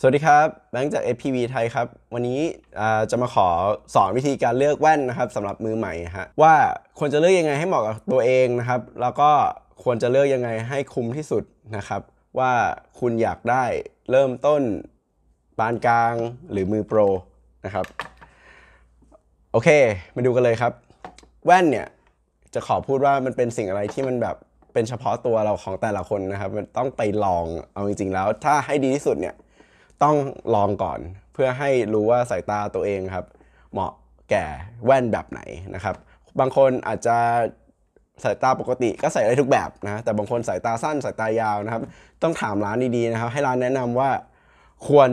สวัสดีครับ แบงค์จาก FPV ไทยครับ วันนี้จะมาขอสอนวิธีการเลือกแว่นนะครับสำหรับมือใหม่ฮะว่าควรจะเลือกยังไงให้เหมาะกับตัวเองนะครับแล้วก็ควรจะเลือกยังไงให้คุ้มที่สุดนะครับว่าคุณอยากได้เริ่มต้นปานกลางหรือมือโปรนะครับโอเคมาดูกันเลยครับ แว่นเนี่ยจะขอพูดว่ามันเป็นสิ่งอะไรที่มันแบบเป็นเฉพาะตัวเราของแต่ละคนนะครับมันต้องไปลองเอาจริงๆแล้ว ถ้าให้ดีที่สุดเนี่ยต้องลองก่อนเพื่อให้รู้ว่าสายตาตัวเองครับ เหมาะแก่แว่นแบบไหนนะครับ บางคนอาจจะสายตาปกติก็ใส่ได้ทุกแบบนะแต่บางคนสายตาสั้นสายตายาวนะครับ ต้องถามร้านดีๆนะครับ ให้ร้านแนะนำว่าควร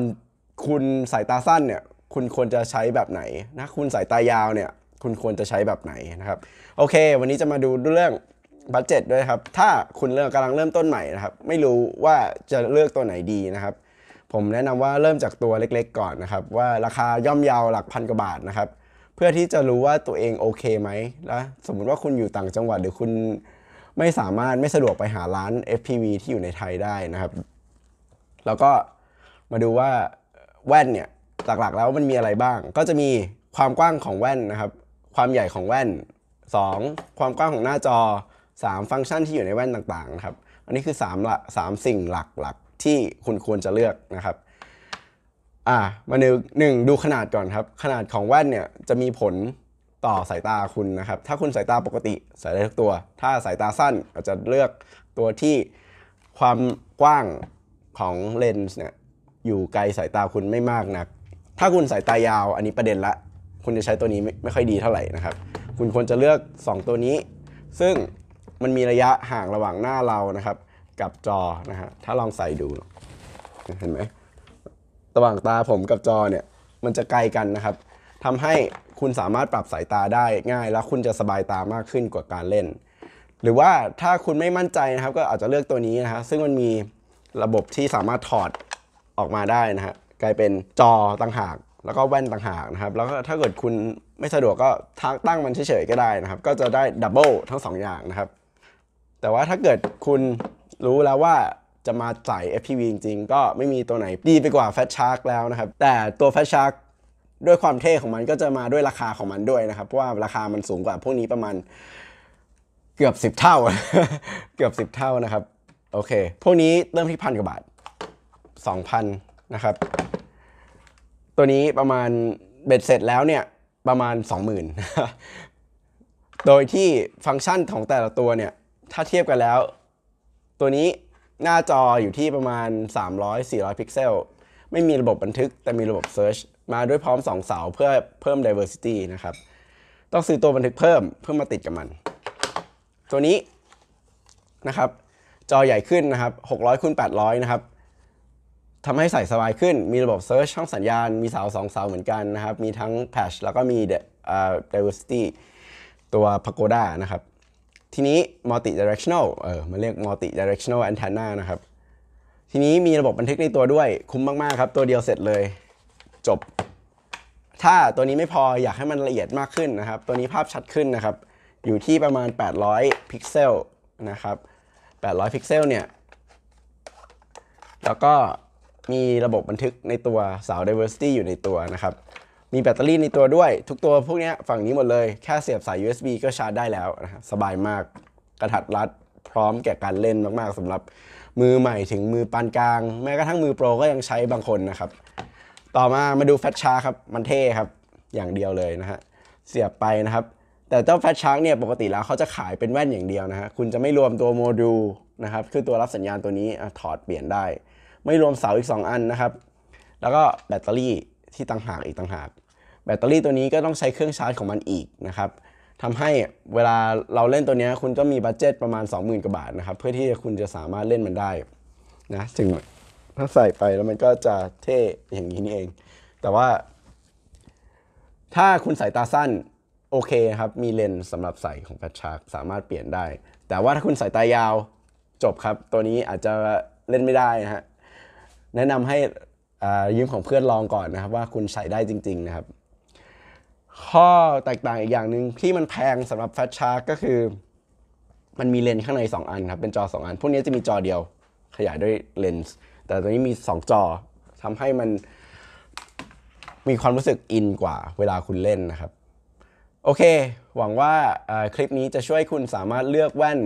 คุณสายตาสั้นเนี่ยคุณควรจะใช้แบบไหนนะคุณสายตายาวเนี่ย คุณควรจะใช้แบบไหนนะครับ โอเควันนี้จะมาดูเรื่องบัตเจ็ตด้วยครับ ถ้าคุณเริ่มกำลังเริ่มต้นใหม่นะครับ ไม่รู้ว่าจะเลือกตัวไหนดีนะครับผมแนะนำว่าเริ่มจากตัวเล็กๆก่อนนะครับว่าราคาย่อมเยาวหลักพันกว่าบาทนะครับเพื่อที่จะรู้ว่าตัวเองโอเคไหมและสมมุติว่าคุณอยู่ต่างจังหวัดหรือคุณไม่สามารถไม่สะดวกไปหาร้าน FPV ที่อยู่ในไทยได้นะครับ แล้วก็มาดูว่าแว่นเนี่ยหลักๆ แล้วมันมีอะไรบ้าง ก็จะมีความกว้างของแว่นนะครับ ความใหญ่ของแว่น 2. ความกว้างของหน้าจอ 3. ฟังก์ชันที่อยู่ในแว่นต่างๆนะครับอันนี้คือ3ละ3สิ่งหลักที่คุณควรจะเลือกนะครับ อ่า มาดูหนึ่งดูขนาดก่อนครับ ขนาดของแว่นเนี่ยจะมีผลต่อสายตาคุณนะครับ ถ้าคุณสายตาปกติใส่ได้ทุกตัว ถ้าสายตาสั้นอาจจะเลือกตัวที่ความกว้างของเลนส์เนี่ยอยู่ไกลสายตาคุณไม่มากนักถ้าคุณสายตายาวอันนี้ประเด็นละ คุณจะใช้ตัวนี้ไม่ไม่ค่อยดีเท่าไหร่นะครับ คุณควรจะเลือก 2 ตัวนี้ ซึ่งมันมีระยะห่างระหว่างหน้าเรานะครับกับจอนะฮะถ้าลองใส่ดูเห็นไหมระหว่างตาผมกับจอเนี่ย มันจะไกลกันนะครับทำให้คุณสามารถปรับสายตาได้ง่ายแล้วคุณจะสบายตามากขึ้นกว่าการเล่น หรือว่าถ้าคุณไม่มั่นใจนะครับ ก็อาจจะเลือกตัวนี้นะครับซึ่งมันมีระบบที่สามารถถอดออกมาได้นะฮะกลายเป็นจอต่างหาก แล้วก็แว่นต่างหากนะครับ แล้วก็ถ้าเกิดคุณไม่สะดวกก็ทักตั้งมันเฉยๆก็ได้นะครับ ก็จะได้ดับเบิลทั้ง2ออย่างนะครับแต่ว่าถ้าเกิดคุณรู้แล้วว่าจะมาใส่ FPV จริงๆ ก็ไม่มีตัวไหนดีไปกว่า Fat Shark แล้วนะครับ แต่ตัว Fat Shark ด้วยความเท่ของมันก็จะมาด้วยราคาของมันด้วยนะครับ เพราะว่าราคามันสูงกว่าพวกนี้ประมาณเกือบ 10 เท่า เกือบ10เท่านะครับ โอเค พวกนี้เริ่มที่พันกว่าบาท2,000นะครับ ตัวนี้ประมาณเบ็ดเสร็จแล้วเนี่ยประมาณ 20,000 โดยที่ฟังก์ชันของแต่ละตัวเนี่ยถ้าเทียบกันแล้วตัวนี้หน้าจออยู่ที่ประมาณ 300-400 พิกเซล ไม่มีระบบบันทึกแต่มีระบบ Search มาด้วยพร้อม2เสา เพื่อเพิ่ม diversity นะครับต้องซื้อตัวบันทึกเพิ่มเพื่อมาติดกับมัน ตัวนี้นะครับ จอใหญ่ขึ้นนะครับ600คูณ800 นะครับทำให้ใส่สบายขึ้นมีระบบ Search ช่องสัญญาณมีเสา2เสาเหมือนกันนะครับ มีทั้ง Patch แล้วก็มี diversity ตัว Pagoda นะครับทีนี้ multi directional เออมาเรียก multi directional antenna นะครับ ทีนี้มีระบบบันทึกในตัวด้วยคุ้มมากๆครับ ตัวเดียวเสร็จเลยจบ ถ้าตัวนี้ไม่พอ อยากให้มันละเอียดมากขึ้นนะครับ ตัวนี้ภาพชัดขึ้นนะครับ อยู่ที่ประมาณ 800พิกเซลนะครับ800พิกเซลเนี่ย แล้วก็มีระบบบันทึกในตัวเสา diversity อยู่ในตัวนะครับมีแบตเตอรี่ในตัวด้วยทุกตัวพวกนี้ฝั่งนี้หมดเลย แค่เสียบสาย USB ก็ชาร์จได้แล้วนะครับสบายมากกระถัดรัด พร้อมแก่การเล่นมากๆสำหรับมือใหม่ถึงมือปานกลาง แม้กระทั่งมือโปรก็ยังใช้บางคนนะครับ ต่อมามาดูแฟชชาร์ครับ มันเท่ครับ อย่างเดียวเลยนะฮะเสียบไปนะครับ แต่เจ้าแฟชชาร์เนี่ยปกติแล้วเขาจะขายเป็นแว่นอย่างเดียวนะฮะคุณจะไม่รวมตัวโมดูลนะครับคือตัวรับสัญญาณตัวนี้ถอดเปลี่ยนได้ ไม่รวมเสาอีก 2 อันนะครับแล้วก็แบตเตอรี่ที่ต่างหากอีกต่างหากแบตเตอรี่ตัวนี้ก็ต้องใช้เครื่องชาร์จของมันอีกนะครับทำให้เวลาเราเล่นตัวนี้คุณก็มีบัตเจ็ตประมาณ 20,000กว่าบาทนะครับเพื่อที่คุณจะสามารถเล่นมันได้นะถึงถ้าใส่ไปแล้วมันก็จะเท่อย่างนี้นี่เอง แต่ว่าถ้าคุณใส่ตาสั้นโอเคครับ มีเลนส์สำหรับใส่ของแฟชชาร์จสามารถเปลี่ยนได้ แต่ว่าถ้าคุณใส่ตายาวจบครับ ตัวนี้อาจจะเล่นไม่ได้นะฮะแนะนำให้ยืมของเพื่อนลองก่อนนะครับว่าคุณใส่ได้จริงๆนะครับ ข้อแตกต่างอีกอย่างหนึ่งที่มันแพงสำหรับแฟชชาร์ก็คือ มันมีเลนส์ข้างใน 2 อันครับ เป็นจอ 2 อัน พวกนี้จะมีจอเดียวขยายด้วยเลนส์แต่ตัวนี้มี 2 จอทำให้มันมีความรู้สึกอินกว่าเวลาคุณเล่นนะครับ โอเค หวังว่าคลิปนี้จะช่วยคุณสามารถเลือกแว่น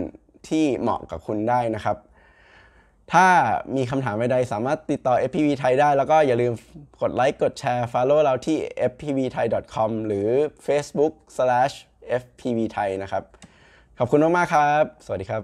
ที่เหมาะกับคุณได้นะครับถ้ามีคำถามใดๆสามารถติดต่อ FPV ไทยได้ แล้วก็อย่าลืมกดไลค์กดแชร์ Follow เราที่ fpvthai.com หรือ facebook/fpvthai นะครับ ขอบคุณมาก ๆ ครับ สวัสดีครับ